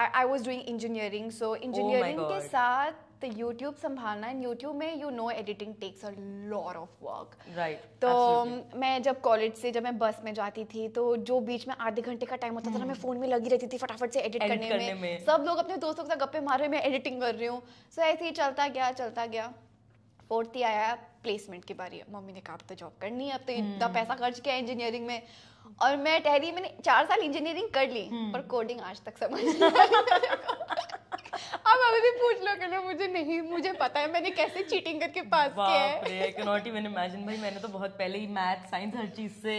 I was doing engineering so engineering के साथ YouTube संभालना एंड यूट्यूब में you know editing takes a lot of work right तो absolutely. मैं जब कॉलेज से जब मैं बस में जाती थी तो जो बीच में आधे घंटे का टाइम होता था ना मैं फोन hmm. में लगी रहती थी फटाफट से एडिट करने, करने में।, में सब लोग अपने दोस्तों के साथ गप्पे मार रहे मैं एडिटिंग कर रही हूँ सो so, ऐसे ही चलता गया चलता गया फोर्थ ही आया प्लेसमेंट के बारे में मम्मी ने कहा अब तो जॉब करनी है अब तो इतना हम्म। पैसा खर्च किया इंजीनियरिंग में और मैं टहरी मैंने चार साल इंजीनियरिंग कर ली हम्म। पर कोडिंग आज तक समझ अब अभी भी पूछ लो करो मुझे नहीं मुझे पता है मैंने कैसे चीटिंग करके पास किया है आई कैन इमेजिन भाई मैंने तो बहुत पहले ही मैथ साइंस हर चीज से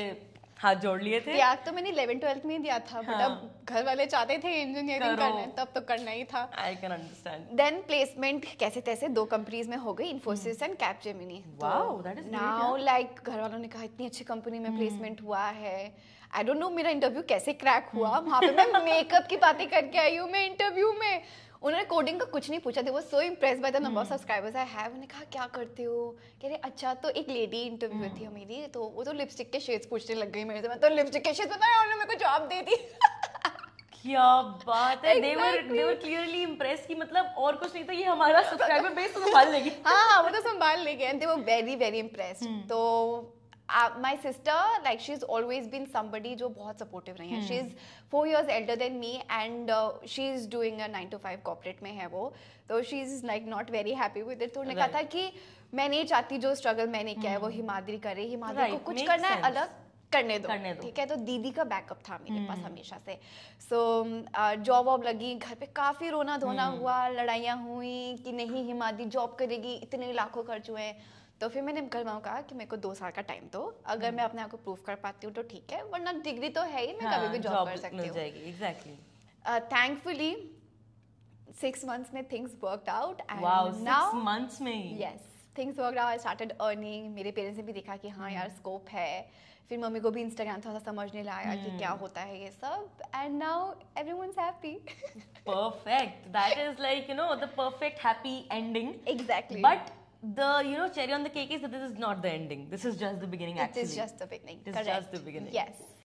हाथ जोड़ लिए थे त्याग तो मैंने इलेवन ट्वेल्थ में दिया था बट हाँ। अब घर वाले चाहते थे इंजीनियरिंग करना तब तो करना ही था I can understand then placement कैसे तैसे दो कंपनीज में हो गई Infosys and Capgemini now like घर वालों ने कहा इतनी अच्छी कंपनी में प्लेसमेंट हम्म। हुआ है आई डोंट नो मेरा इंटरव्यू कैसे क्रैक हुआ हम्म। वहां पे मैं मेकअप की बातें करके आई हूँ मैं इंटरव्यू में उन्होंने कोडिंग का कुछ नहीं पूछा थे वो so impress by the number of subscribers I have उन्होंने कहा क्या करते हो कह रहे अच्छा तो एक लेडी इंटरव्यू थी हम्म। मेरी तो वो तो लिपस्टिक के शेड्स पूछने लग गई मेरे से मैं तो लिपस्टिक के शेड्स बताया उन्होंने मेरे को जॉब दे दी क्या बात है दे वर दे वर क्लियरली इंप्रेस की मतलब और कुछ नहीं तो ये हमारा सब्सक्राइबर बेस तो संभाल लेगी हां हाँ वो तो संभाल लेगी and they were very very impressed तो my sister like she is always been somebody जो बहुत सपोर्टिव रही हैं she is four years elder than me and she is doing a nine to five corporate में है वो तो she is like not very happy with it तो उन्होंने कहा था कि मैं नहीं चाहती जो स्ट्रगल मैंने किया है वो hmm. हिमाद्री करे हिमाद्री को कुछ करना है अलग करने दो करने दो ठीक है तो दीदी का बैकअप था मेरे hmm. पास हमेशा से सो जॉब वॉब लगी घर पे काफ़ी रोना धोना hmm. हुआ लड़ाइयाँ हुई कि नहीं हिमादी जॉब करेगी इतने लाखों खर्च हुए हैं तो फिर मैंने घर वालों कहा कि मेरे को दो साल का टाइम दो अगर मैं हम्म। अपने आप को प्रूव कर पाती हूँ तो ठीक है वरना डिग्री तो है ही मैं कभी भी जॉब हाँ, कर सकती हूँ एग्जैक्टली थैंकफुली सिक्स मंथ्स में things work out and now months में yes things work out started earning मेरे पेरेंट्स ने भी देखा कि हाँ यार स्कोप हम्म। है फिर मम्मी को भी इंस्टाग्राम थोड़ा सा समझने लाया कि क्या हम्म। होता है ये सब and now everyone's happy perfect that is like you know the perfect happy ending exactly but the you know cherry on the cake is that this is not the ending. This is just the beginning. Actually, it is just the beginning. This Correct. is just the beginning. Yes.